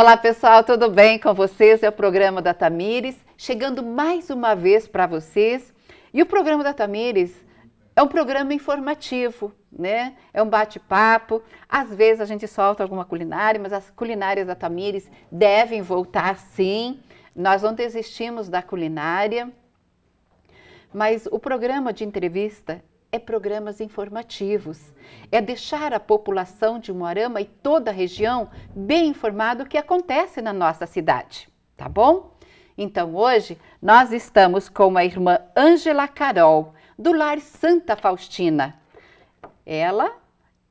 Olá pessoal, tudo bem com vocês? É o programa da Tamires, chegando mais uma vez para vocês. E o programa da Tamires é um programa informativo, né? É um bate-papo. Às vezes a gente solta alguma culinária, mas as culinárias da Tamires devem voltar sim. Nós não desistimos da culinária. Mas o programa de entrevista é programas informativos, é deixar a população de Moarama e toda a região bem informado do que acontece na nossa cidade, tá bom? Então hoje nós estamos com a irmã Ângela Carol, do Lar Santa Faustina. Ela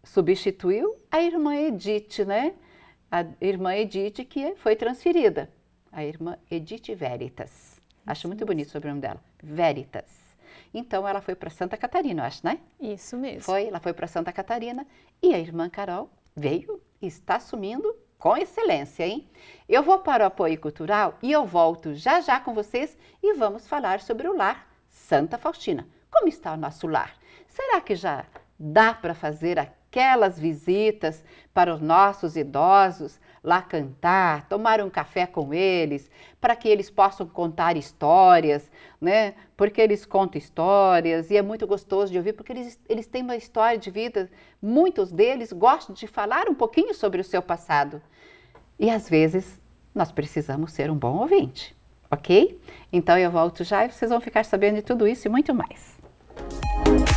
substituiu a irmã Edith, né? A irmã Edith que foi transferida, a irmã Edith Veritas. Acho muito bonito o sobrenome dela, Veritas. Então ela foi para Santa Catarina, eu acho, né? Isso mesmo. Foi, ela foi para Santa Catarina e a irmã Carol veio e está assumindo com excelência, hein? Eu vou para o apoio cultural e eu volto já já com vocês e vamos falar sobre o lar Santa Faustina. Como está o nosso lar? Será que já dá para fazer aquelas visitas para os nossos idosos, lá cantar, tomar um café com eles, para que eles possam contar histórias, né? Porque eles contam histórias e é muito gostoso de ouvir, porque eles, eles têm uma história de vida. Muitos deles gostam de falar um pouquinho sobre o seu passado. E às vezes nós precisamos ser um bom ouvinte, ok? Então eu volto já e vocês vão ficar sabendo de tudo isso e muito mais. Música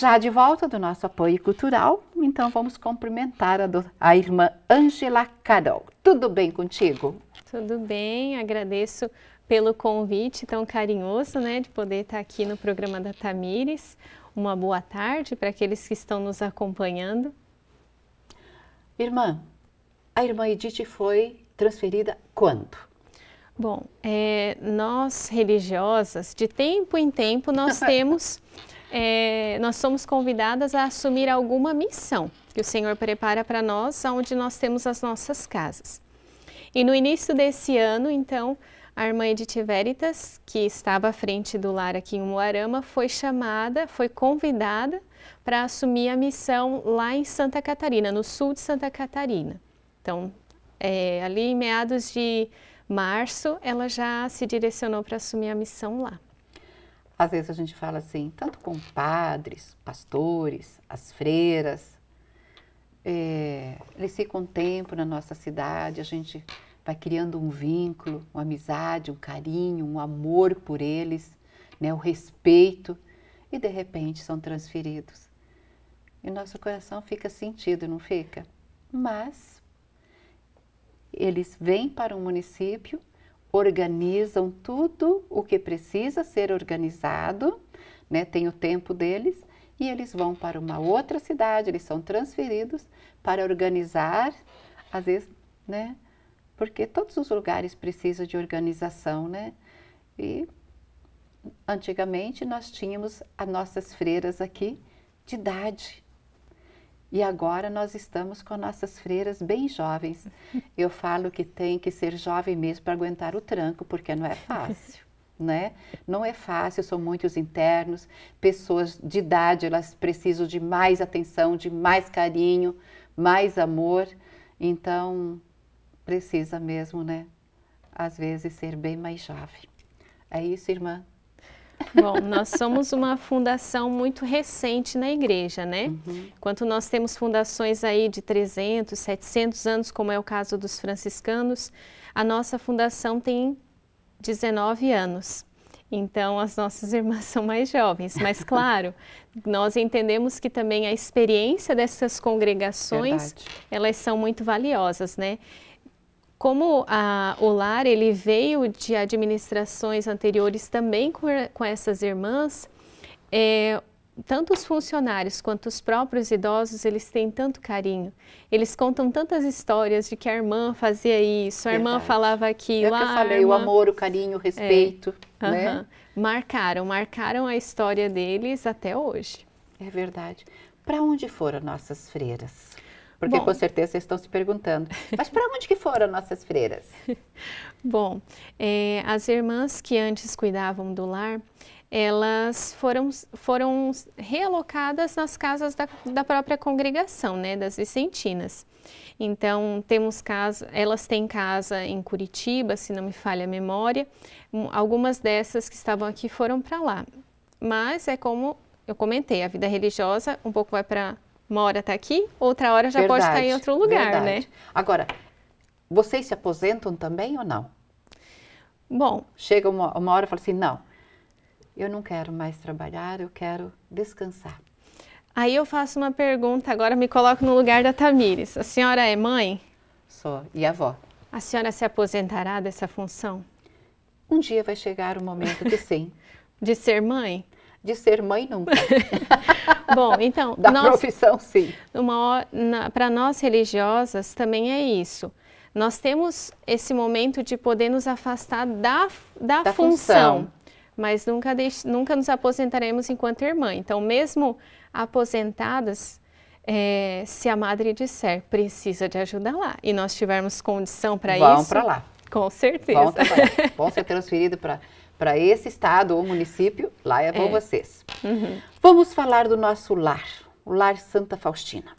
já de volta do nosso apoio cultural, então vamos cumprimentar a, do, a irmã Ângela Carol. Tudo bem contigo? Tudo bem, agradeço pelo convite tão carinhoso, né, de poder estar aqui no programa da Tamires. Uma boa tarde para aqueles que estão nos acompanhando. Irmã, a irmã Edith foi transferida quando? Bom, é, nós religiosas, de tempo em tempo, nós temos é, nós somos convidadas a assumir alguma missão que o Senhor prepara para nós, onde nós temos as nossas casas. E no início desse ano, então, a irmã Edith Veritas, que estava à frente do lar aqui em Moarama, foi chamada, foi convidada para assumir a missão lá em Santa Catarina, no sul de Santa Catarina. Então, é, ali em meados de março, ela já se direcionou para assumir a missão lá. Às vezes a gente fala assim, tanto com padres, pastores, as freiras, é, eles ficam um tempo na nossa cidade, a gente vai criando um vínculo, uma amizade, um carinho, um amor por eles, né, o respeito, e de repente são transferidos. E nosso coração fica sentido, não fica? Mas eles vêm para um município organizam tudo o que precisa ser organizado, né? Tem o tempo deles e eles vão para uma outra cidade, eles são transferidos para organizar, às vezes, né? Porque todos os lugares precisam de organização, né? E antigamente nós tínhamos as nossas freiras aqui de idade, e agora nós estamos com nossas freiras bem jovens. Eu falo que tem que ser jovem mesmo para aguentar o tranco, porque não é fácil. Né? Não é fácil, são muitos internos, pessoas de idade, elas precisam de mais atenção, de mais carinho, mais amor. Então, precisa mesmo, né? Às vezes ser bem mais jovem. É isso, irmã. Bom, nós somos uma fundação muito recente na igreja, né? Uhum. Enquanto nós temos fundações aí de 300, 700 anos, como é o caso dos franciscanos, a nossa fundação tem 19 anos. Então, as nossas irmãs são mais jovens, mas claro, nós entendemos que também a experiência dessas congregações, Verdade. elas são muito valiosas, né? como a, o lar ele veio de administrações anteriores também com, com essas irmãs, é, tanto os funcionários quanto os próprios idosos, eles têm tanto carinho. Eles contam tantas histórias de que a irmã fazia isso, a Verdade. irmã falava aquilo. É o que eu ah, falei, irmã... o amor, o carinho, o respeito. É. Né? Marcaram, marcaram a história deles até hoje. É verdade. Para onde foram nossas freiras? Porque Bom, com certeza vocês estão se perguntando. Mas para onde que foram nossas freiras? Bom, é, as irmãs que antes cuidavam do lar, elas foram, foram realocadas nas casas da, da própria congregação, né, das vicentinas. Então, temos casa, elas têm casa em Curitiba, se não me falha a memória. Algumas dessas que estavam aqui foram para lá. Mas é como eu comentei, a vida religiosa um pouco vai para uma hora está aqui, outra hora já tá verdade, pode estar em outro lugar, né? verdade. né? Agora, vocês se aposentam também ou não? Bom. Chega uma, uma hora e fala assim: não, eu não quero mais trabalhar, eu quero descansar. Aí eu faço uma pergunta, agora me coloco no lugar da Tamires. A senhora é mãe? Sou. E avó? A senhora se aposentará dessa função? Um dia vai chegar o momento que sim. De ser mãe? de ser mãe nunca. Bom, então... Da nós, profissão, sim. Para nós religiosas também é isso. Nós temos esse momento de poder nos afastar da, da, da função, função, mas nunca, deix, nunca nos aposentaremos enquanto irmã. Então, mesmo aposentadas, é, se a madre disser precisa de ajuda lá e nós tivermos condição para isso... Vão para lá. Com certeza. Vão, vão ser transferidos para para esse estado ou município, lá é com é. vocês. Uhum. Vamos falar do nosso lar, o lar Santa Faustina.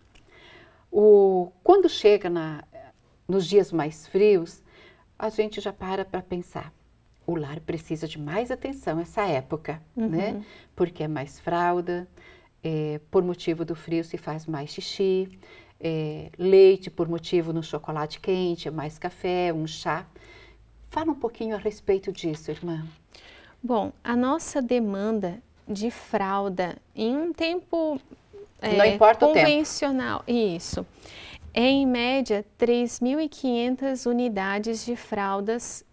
O, quando chega na, nos dias mais frios, a gente já para para pensar. O lar precisa de mais atenção essa época, né? uhum. né? Porque é mais fralda, é, por motivo do frio se faz mais xixi, é, leite por motivo no chocolate quente, é mais café, um chá. Fala um pouquinho a respeito disso, irmã. Bom, a nossa demanda de fralda em um tempo é, convencional, tempo. isso, é em média 3.500 unidades de fraldas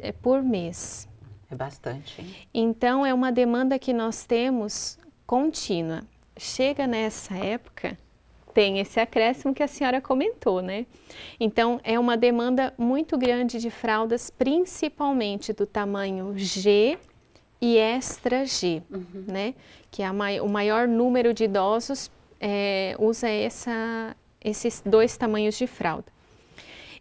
é, por mês. É bastante. Hein? Então é uma demanda que nós temos contínua. Chega nessa época, tem esse acréscimo que a senhora comentou, né? Então, é uma demanda muito grande de fraldas, principalmente do tamanho G e extra G, uhum. né? Que é mai o maior número de idosos é, usa essa, esses dois tamanhos de fralda.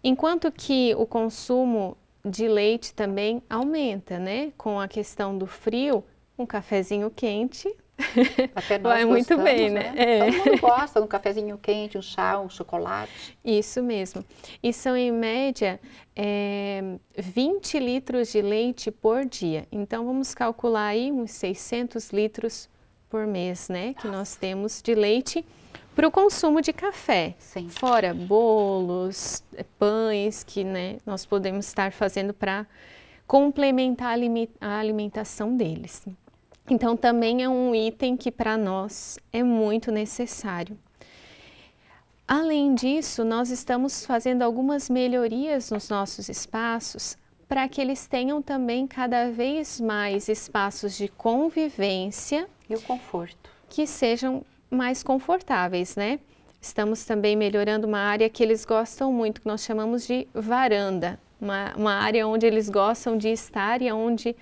Enquanto que o consumo de leite também aumenta, né? Com a questão do frio, um cafezinho quente Café nós Vai muito gostamos, bem, né? né? É. Todo mundo gosta de um cafezinho quente, um chá, um chocolate. Isso mesmo. E são, em média, é, 20 litros de leite por dia. Então, vamos calcular aí uns 600 litros por mês, né? Que Nossa. nós temos de leite para o consumo de café. Sim. Fora bolos, é, pães que né, nós podemos estar fazendo para complementar a alimentação deles. Então, também é um item que para nós é muito necessário. Além disso, nós estamos fazendo algumas melhorias nos nossos espaços para que eles tenham também cada vez mais espaços de convivência e o conforto que sejam mais confortáveis, né? Estamos também melhorando uma área que eles gostam muito, que nós chamamos de varanda, uma, uma área onde eles gostam de estar e onde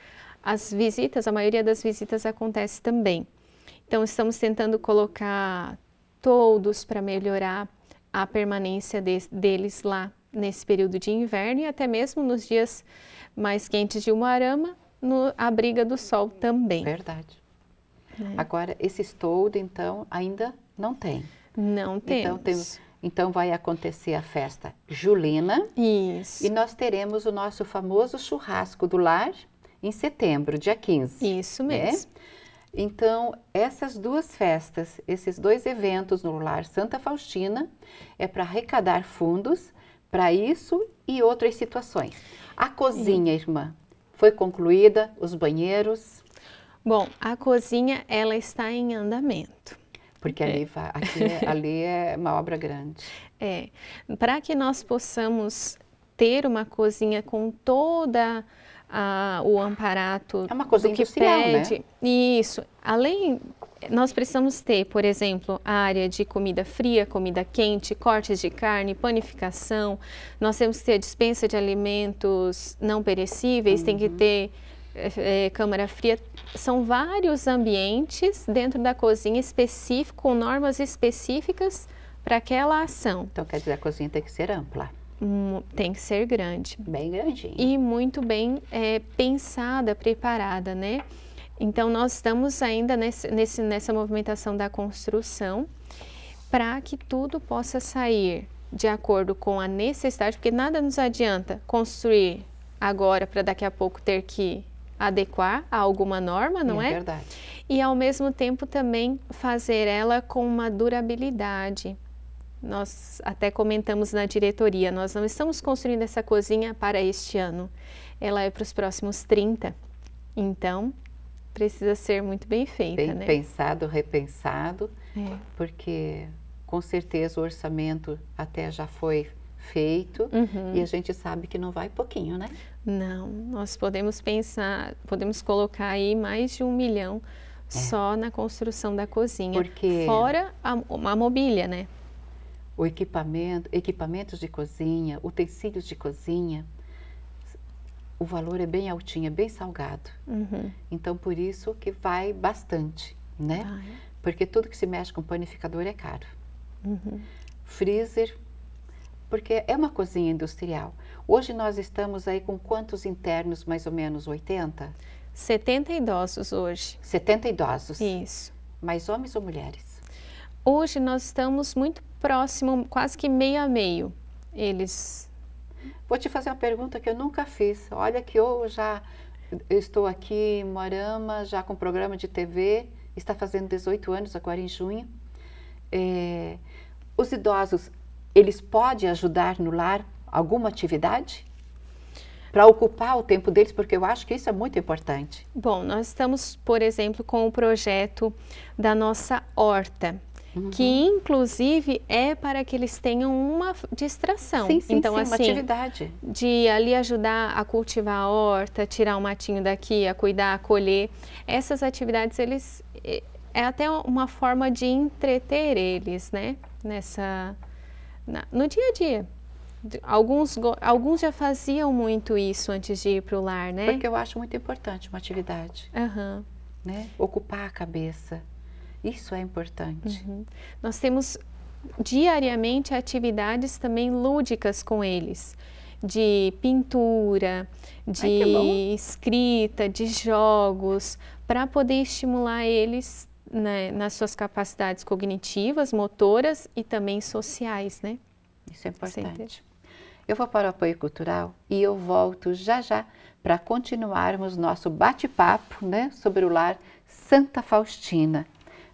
as visitas, a maioria das visitas acontece também. Então, estamos tentando colocar todos para melhorar a permanência de, deles lá nesse período de inverno e até mesmo nos dias mais quentes de Umarama, no, a briga do sol também. Verdade. É. Agora, esse estoudo, então, ainda não tem. Não então, temos. Então, temos. Então, vai acontecer a festa julina. Isso. E nós teremos o nosso famoso churrasco do lar em setembro, dia 15. Isso né? mesmo. Né? Então, essas duas festas, esses dois eventos no Lar Santa Faustina, é para arrecadar fundos para isso e outras situações. A cozinha, irmã, foi concluída, os banheiros? Bom, a cozinha, ela está em andamento. Porque é. ali, aqui, é, ali é uma obra grande. É, para que nós possamos ter uma cozinha com toda a a, o amparato. É uma coisa do que né? pede. Né? Isso. Além, nós precisamos ter, por exemplo, a área de comida fria, comida quente, cortes de carne, panificação. Nós temos que ter a dispensa de alimentos não perecíveis, uhum. tem que uhum. ter é, câmara fria. São vários ambientes dentro da cozinha específico, com normas específicas para aquela ação. Então, quer dizer, a cozinha tem que ser ampla tem que ser grande. Bem grandinha. E muito bem é, pensada, preparada, né? Então, nós estamos ainda nesse, nesse nessa movimentação da construção para que tudo possa sair de acordo com a necessidade, porque nada nos adianta construir agora para daqui a pouco ter que adequar a alguma norma, não é? É verdade. E ao mesmo tempo também fazer ela com uma durabilidade nós até comentamos na diretoria, nós não estamos construindo essa cozinha para este ano, ela é para os próximos 30. Então, precisa ser muito bem feita, bem né? pensado, repensado, é. porque com certeza o orçamento até já foi feito uhum. e a gente sabe que não vai pouquinho, né? Não, nós podemos pensar, podemos colocar aí mais de um milhão é. só na construção da cozinha, porque... fora a, a mobília, né? o equipamento, equipamentos de cozinha, utensílios de cozinha, o valor é bem altinho, é bem salgado. Uhum. Então, por isso que vai bastante, né? Ah, é? Porque tudo que se mexe com panificador é caro. Uhum. Freezer, porque é uma cozinha industrial. Hoje nós estamos aí com quantos internos, mais ou menos 80? 70 idosos hoje. 70 idosos. Isso. Mais homens ou mulheres? Hoje nós estamos muito próximo, quase que meio a meio. Eles. Vou te fazer uma pergunta que eu nunca fiz. Olha que eu já estou aqui em Morama, já com programa de TV, está fazendo 18 anos agora em junho. É, os idosos, eles podem ajudar no lar alguma atividade? Para ocupar o tempo deles, porque eu acho que isso é muito importante. Bom, nós estamos, por exemplo, com o projeto da nossa horta. Uhum. que inclusive é para que eles tenham uma distração. Sim, sim, então, sim, assim, uma atividade. De ali ajudar a cultivar a horta, tirar o um matinho daqui, a cuidar, a colher. Essas atividades, eles... É até uma forma de entreter eles, né? Nessa... Na, no dia a dia. Alguns, alguns já faziam muito isso antes de ir para o lar, né? Porque eu acho muito importante uma atividade. Uhum. Né? Ocupar a cabeça. Isso é importante. Uhum. Nós temos diariamente atividades também lúdicas com eles, de pintura, de Ai, escrita, de jogos, para poder estimular eles né, nas suas capacidades cognitivas, motoras e também sociais, né? Isso é importante. Eu vou para o apoio cultural e eu volto já já para continuarmos nosso bate-papo né, sobre o lar Santa Faustina.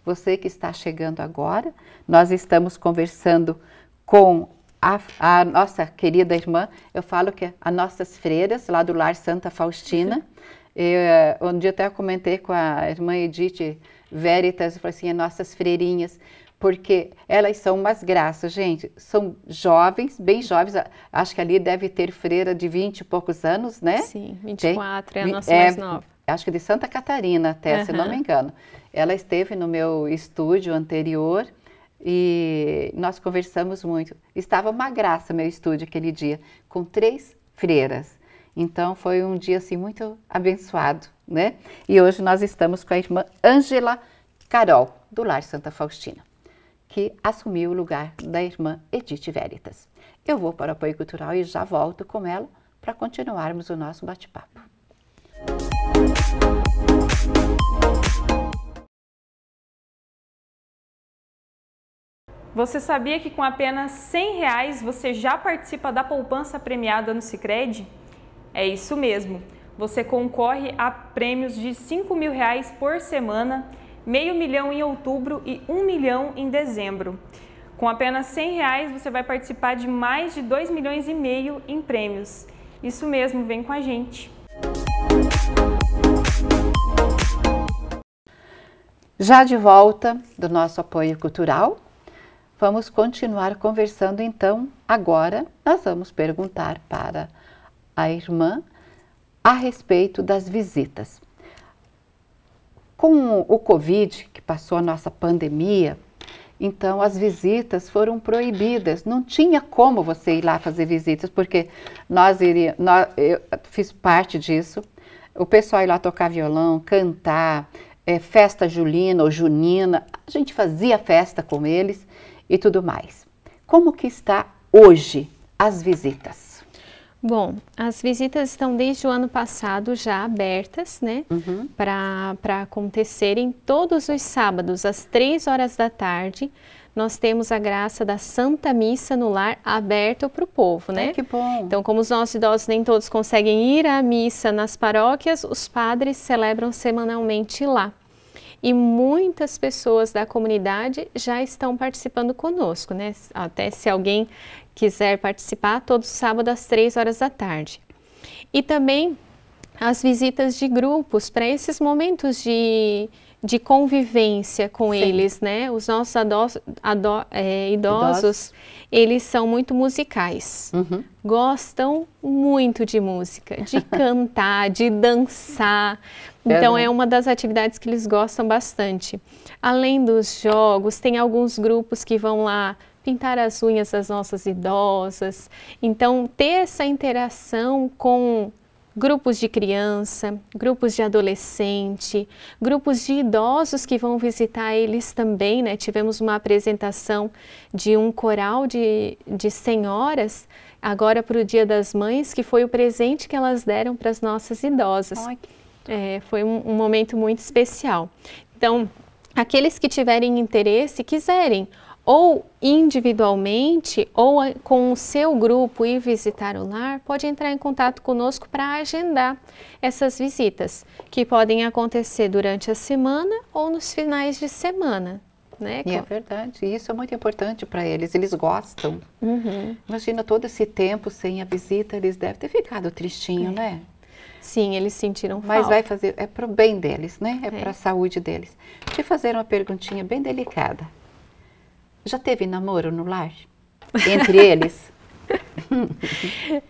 Você que está chegando agora, nós estamos conversando com a, a, nossa querida irmã, eu falo que é as nossas freiras lá do Lar Santa Faustina. Uhum. Eu, eh, um dia até comentei com a irmã Edith Veritas, eu falei assim, as é nossas freirinhas, porque elas são umas graças, gente. São jovens, bem jovens, acho que ali deve ter freira de 20 e poucos anos, né? Sim, 24 Tem, é a nossa é, mais nova acho que de Santa Catarina até, uhum. se não me engano. Ela esteve no meu estúdio anterior e nós conversamos muito. Estava uma graça meu estúdio aquele dia, com três freiras. Então foi um dia assim muito abençoado, né? E hoje nós estamos com a irmã Ângela Carol, do Lar Santa Faustina, que assumiu o lugar da irmã Edith Veritas. Eu vou para o apoio cultural e já volto com ela para continuarmos o nosso bate-papo. Você sabia que com apenas R$ reais você já participa da poupança premiada no Sicredi? É isso mesmo. Você concorre a prêmios de R$ 5 mil reais por semana, meio milhão em outubro e 1 um milhão em dezembro. Com apenas R$ reais você vai participar de mais de 2 milhões e meio em prêmios. Isso mesmo, vem com a gente. Música Já de volta do nosso apoio cultural, vamos continuar conversando então. Agora nós vamos perguntar para a irmã a respeito das visitas. Com o Covid, que passou a nossa pandemia, então as visitas foram proibidas. Não tinha como você ir lá fazer visitas, porque nós iria, nós, eu fiz parte disso. O pessoal ir lá tocar violão, cantar, é, festa julina ou junina, a gente fazia festa com eles e tudo mais. Como que está hoje as visitas? Bom, as visitas estão desde o ano passado já abertas, né? Uhum. Para acontecerem todos os sábados, às três horas da tarde, nós temos a graça da Santa Missa no Lar aberta para o povo, né? É, que bom! Então, como os nossos idosos nem todos conseguem ir à missa nas paróquias, os padres celebram semanalmente lá e muitas pessoas da comunidade já estão participando conosco, né? Até se alguém quiser participar, todo sábado às três horas da tarde. E também as visitas de grupos para esses momentos de de convivência com Sim. eles, né? Os nossos ado, é, idosos, idosos, eles são muito musicais. Uhum. Gostam muito de música, de cantar, de dançar. É então, é uma das atividades que eles gostam bastante. Além dos jogos, tem alguns grupos que vão lá pintar as unhas das nossas idosas. Então, ter essa interação com grupos de criança, grupos de adolescente, grupos de idosos que vão visitar eles também, né? Tivemos uma apresentação de um coral de, de senhoras agora para o Dia das Mães, que foi o presente que elas deram para as nossas idosas. É, foi um, um momento muito especial. Então, aqueles que tiverem interesse, quiserem ou individualmente ou com o seu grupo ir visitar o lar, pode entrar em contato conosco para agendar essas visitas, que podem acontecer durante a semana ou nos finais de semana. Né, é e é verdade, isso é muito importante para eles, eles gostam. Uhum. Imagina todo esse tempo sem a visita, eles devem ter ficado tristinho, é. né? Sim, eles sentiram falta. Mas vai fazer, é para o bem deles, né? É, é. para a saúde deles. Te fazer uma perguntinha bem delicada. Já teve namoro no lar? Entre eles?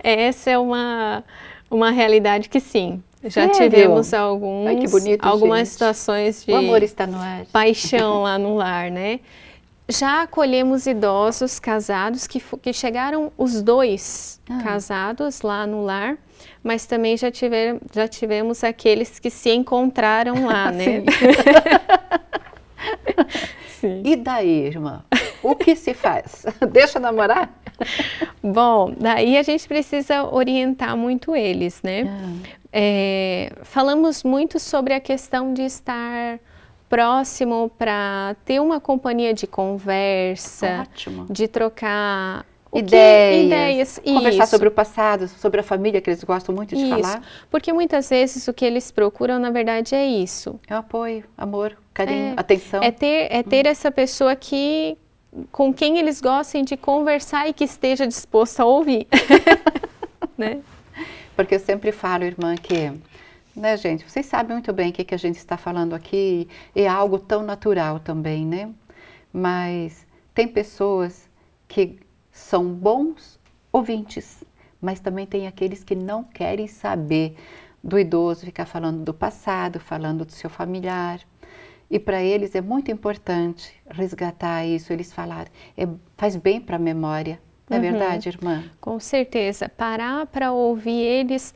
Essa é uma, uma realidade que sim. Já Sério? tivemos alguns, Ai, bonito, algumas gente. situações de o amor está no ar. paixão lá no lar, né? Já acolhemos idosos casados que, que chegaram os dois ah. casados lá no lar, mas também já, tiver, já tivemos aqueles que se encontraram lá, né? Sim. E daí, irmã? O que se faz? Deixa namorar? Bom, daí a gente precisa orientar muito eles, né? Ah. É, falamos muito sobre a questão de estar próximo para ter uma companhia de conversa, Ótimo. de trocar o ideias, que, ideias. Conversar isso. sobre o passado, sobre a família, que eles gostam muito de isso. falar. Porque muitas vezes o que eles procuram, na verdade, é isso. É o apoio, amor, carinho, é, atenção. É ter, é ter hum. essa pessoa que com quem eles gostem de conversar e que esteja disposto a ouvir. né? Porque eu sempre falo, irmã, que né, gente? Vocês sabem muito bem o que, que a gente está falando aqui, é algo tão natural também, né? Mas tem pessoas que são bons ouvintes, mas também tem aqueles que não querem saber do idoso ficar falando do passado, falando do seu familiar. E para eles é muito importante resgatar isso, eles falar, é, faz bem para a memória. Não é uhum. verdade, irmã? Com certeza. Parar para ouvir eles,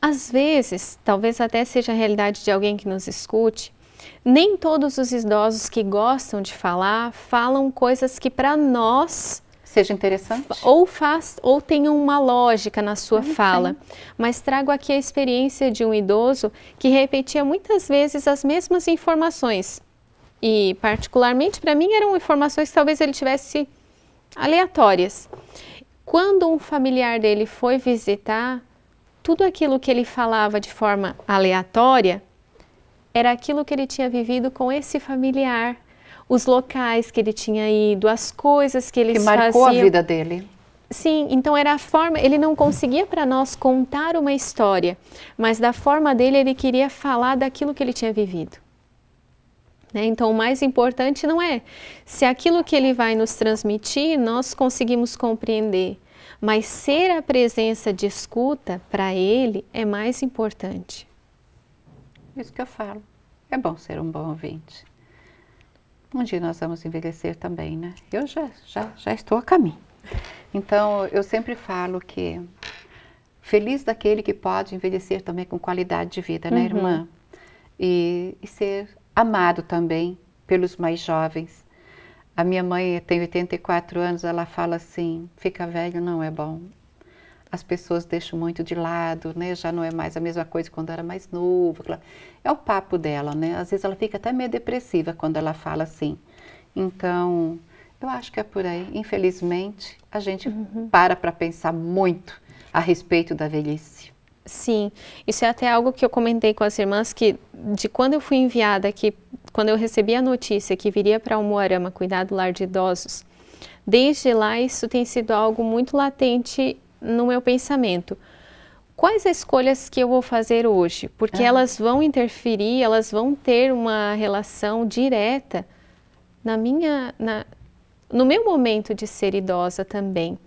às vezes, talvez até seja a realidade de alguém que nos escute, nem todos os idosos que gostam de falar falam coisas que para nós seja interessante. Ou faz, ou tenha uma lógica na sua ah, fala. Mas trago aqui a experiência de um idoso que repetia muitas vezes as mesmas informações. E particularmente para mim eram informações que talvez ele tivesse aleatórias. Quando um familiar dele foi visitar, tudo aquilo que ele falava de forma aleatória era aquilo que ele tinha vivido com esse familiar os locais que ele tinha ido, as coisas que ele fazia. Que marcou faziam. a vida dele. Sim, então era a forma, ele não conseguia para nós contar uma história, mas da forma dele ele queria falar daquilo que ele tinha vivido. Né? Então, o mais importante não é se aquilo que ele vai nos transmitir nós conseguimos compreender, mas ser a presença de escuta para ele é mais importante. Isso que eu falo. É bom ser um bom ouvinte um dia nós vamos envelhecer também, né? Eu já, já, já estou a caminho. Então, eu sempre falo que feliz daquele que pode envelhecer também com qualidade de vida, né, uhum. irmã? E, e, ser amado também pelos mais jovens. A minha mãe tem 84 anos, ela fala assim: fica velho não é bom, as pessoas deixam muito de lado, né? Já não é mais a mesma coisa quando era mais novo. É o papo dela, né? Às vezes ela fica até meio depressiva quando ela fala assim. Então, eu acho que é por aí. Infelizmente, a gente uhum. para para pensar muito a respeito da velhice. Sim, isso é até algo que eu comentei com as irmãs que de quando eu fui enviada aqui, quando eu recebi a notícia que viria para Umuarama cuidar do lar de idosos, desde lá isso tem sido algo muito latente no meu pensamento. Quais as escolhas que eu vou fazer hoje? Porque ah. elas vão interferir, elas vão ter uma relação direta na minha, na, no meu momento de ser idosa também.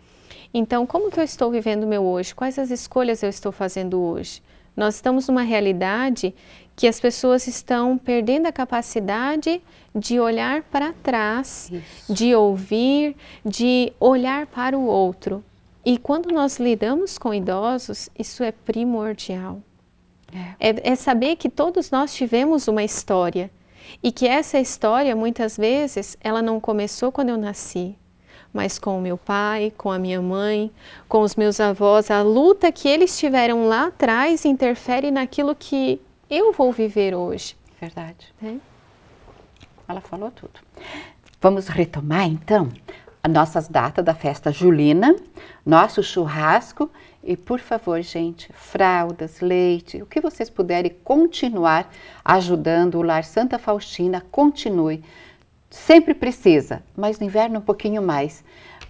Então, como que eu estou vivendo o meu hoje? Quais as escolhas eu estou fazendo hoje? Nós estamos numa realidade que as pessoas estão perdendo a capacidade de olhar para trás, Isso. de ouvir, de olhar para o outro. E quando nós lidamos com idosos, isso é primordial. É. É, é saber que todos nós tivemos uma história e que essa história, muitas vezes, ela não começou quando eu nasci, mas com o meu pai, com a minha mãe, com os meus avós. A luta que eles tiveram lá atrás interfere naquilo que eu vou viver hoje. Verdade. É? Ela falou tudo. Vamos retomar então as nossas datas da festa julina, nosso churrasco e, por favor, gente, fraldas, leite, o que vocês puderem continuar ajudando o Lar Santa Faustina, continue. Sempre precisa, mas no inverno um pouquinho mais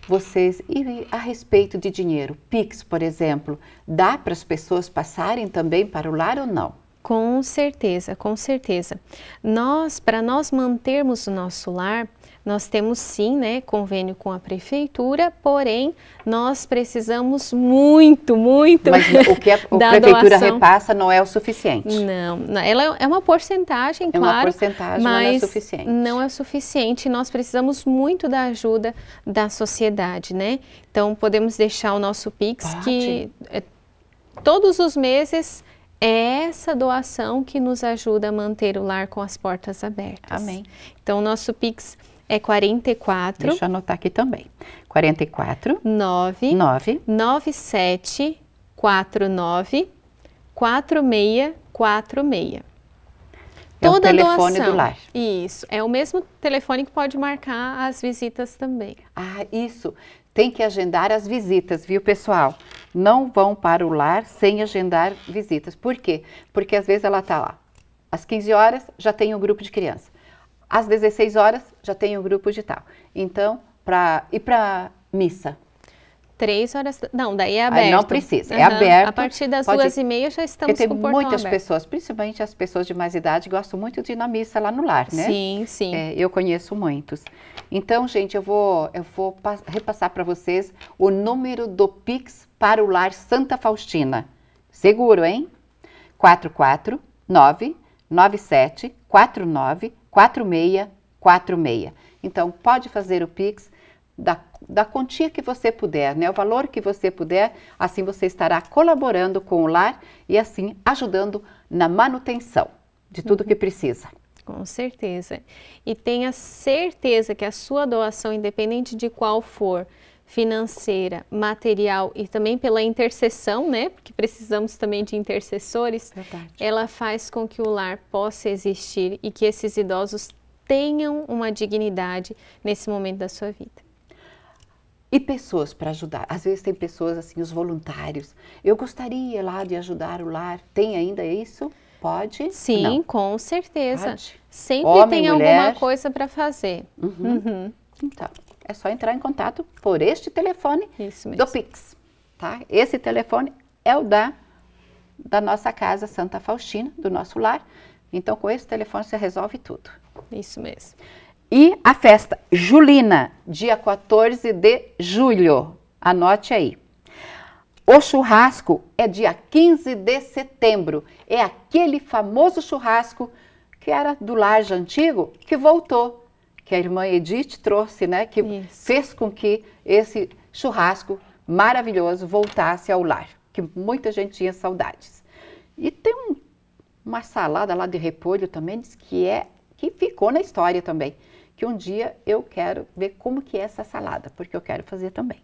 vocês e a respeito de dinheiro, Pix, por exemplo, dá para as pessoas passarem também para o lar ou não? Com certeza, com certeza. Nós, para nós mantermos o nosso lar, nós temos sim, né, convênio com a prefeitura, porém nós precisamos muito, muito. Mas o que a, a prefeitura doação. repassa não é o suficiente. Não, ela é uma porcentagem, é claro. É uma porcentagem, mas não é suficiente. Não é suficiente. Nós precisamos muito da ajuda da sociedade, né? Então podemos deixar o nosso Pix Pode. que é, todos os meses é essa doação que nos ajuda a manter o lar com as portas abertas. Amém. Então, nosso Pix é 44. Deixa eu anotar aqui também. 44. 9. 9. 97 49 4646. É Toda o telefone doação. do lar. Isso. É o mesmo telefone que pode marcar as visitas também. Ah, isso. Tem que agendar as visitas, viu, pessoal? Não vão para o lar sem agendar visitas. Por quê? Porque às vezes ela está lá às 15 horas, já tem um grupo de criança. Às 16 horas já tem o um grupo de tal. Então, para ir para missa. Três horas, não, daí é aberto. Aí não precisa, uhum. é aberto. A partir das pode... duas e meia já estamos Porque tem com o muitas aberto. pessoas, principalmente as pessoas de mais idade, gostam muito de ir na missa lá no lar, né? Sim, sim. É, eu conheço muitos. Então, gente, eu vou, eu vou repassar para vocês o número do Pix para o lar Santa Faustina. Seguro, hein? 449 9749 4646. Então, pode fazer o Pix da, da quantia que você puder, né? O valor que você puder, assim você estará colaborando com o lar e assim ajudando na manutenção de tudo uhum. que precisa. Com certeza. E tenha certeza que a sua doação, independente de qual for, financeira, material e também pela intercessão, né? Porque precisamos também de intercessores. Verdade. Ela faz com que o lar possa existir e que esses idosos tenham uma dignidade nesse momento da sua vida. E pessoas para ajudar. Às vezes tem pessoas assim, os voluntários. Eu gostaria lá de ajudar o lar. Tem ainda isso? Pode? Sim, Não. com certeza. Pode. Sempre Homem, tem mulher. alguma coisa para fazer. Uhum. Uhum. Então é só entrar em contato por este telefone do Pix. Tá? Esse telefone é o da, da nossa casa Santa Faustina, do nosso lar. Então, com esse telefone você resolve tudo. Isso mesmo. E a festa Julina, dia 14 de julho. Anote aí. O churrasco é dia 15 de setembro. É aquele famoso churrasco que era do laje antigo que voltou que a irmã Edith trouxe, né, que Isso. fez com que esse churrasco maravilhoso voltasse ao lar, que muita gente tinha saudades. E tem um, uma salada lá de repolho também, diz que é que ficou na história também, que um dia eu quero ver como que é essa salada, porque eu quero fazer também.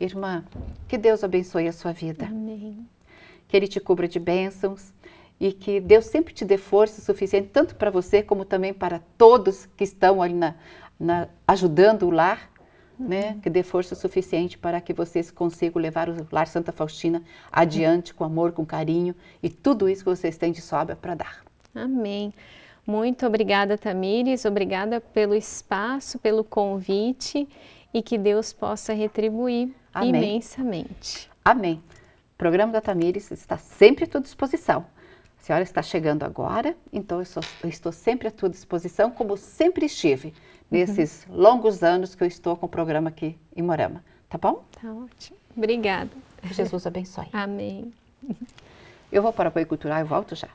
Irmã, que Deus abençoe a sua vida. Amém. Que ele te cubra de bênçãos, e que Deus sempre te dê força suficiente, tanto para você como também para todos que estão ali na, na ajudando o lar, né? uhum. né? que dê força suficiente para que vocês consigam levar o Lar Santa Faustina adiante com amor, com carinho e tudo isso que vocês têm de sobra para dar. Amém. Muito obrigada, Tamires, obrigada pelo espaço, pelo convite e que Deus possa retribuir Amém. imensamente. Amém. O programa da Tamires está sempre à tua disposição. A senhora está chegando agora, então eu, sou, eu estou sempre à tua disposição, como sempre estive nesses uhum. longos anos que eu estou com o programa aqui em Morama. Tá bom? Tá ótimo. Obrigada. Jesus abençoe. Amém. Eu vou para o apoio cultural e volto já.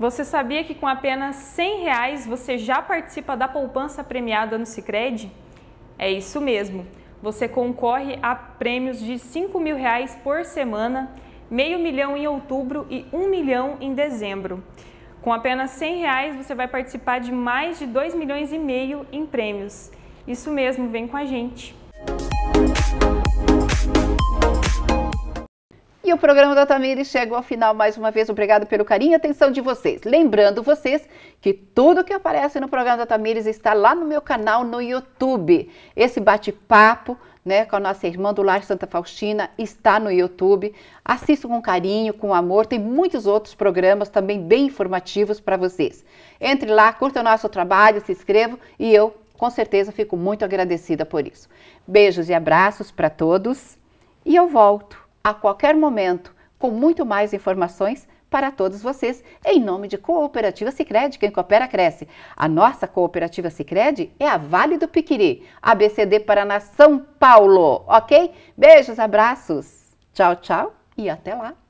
Você sabia que com apenas 100 reais você já participa da poupança premiada no Sicredi? É isso mesmo você concorre a prêmios de 5 mil reais por semana, meio milhão em outubro e 1 um milhão em dezembro. Com apenas 100 reais você vai participar de mais de 2 milhões e meio em prêmios. Isso mesmo, vem com a gente! Música e o programa da Tamiri chega ao final mais uma vez. Obrigado pelo carinho e atenção de vocês. Lembrando vocês que tudo que aparece no programa da Tamires está lá no meu canal no YouTube. Esse bate-papo né, com a nossa irmã do Lar Santa Faustina, está no YouTube. Assista com carinho, com amor. Tem muitos outros programas também bem informativos para vocês. Entre lá, curta o nosso trabalho, se inscreva e eu, com certeza, fico muito agradecida por isso. Beijos e abraços para todos e eu volto a qualquer momento com muito mais informações para todos vocês, em nome de Cooperativa Sicredi, quem coopera cresce. A nossa Cooperativa Sicredi é a Vale do Piquiri, ABCD Paraná, São Paulo, OK? Beijos, abraços. Tchau, tchau e até lá.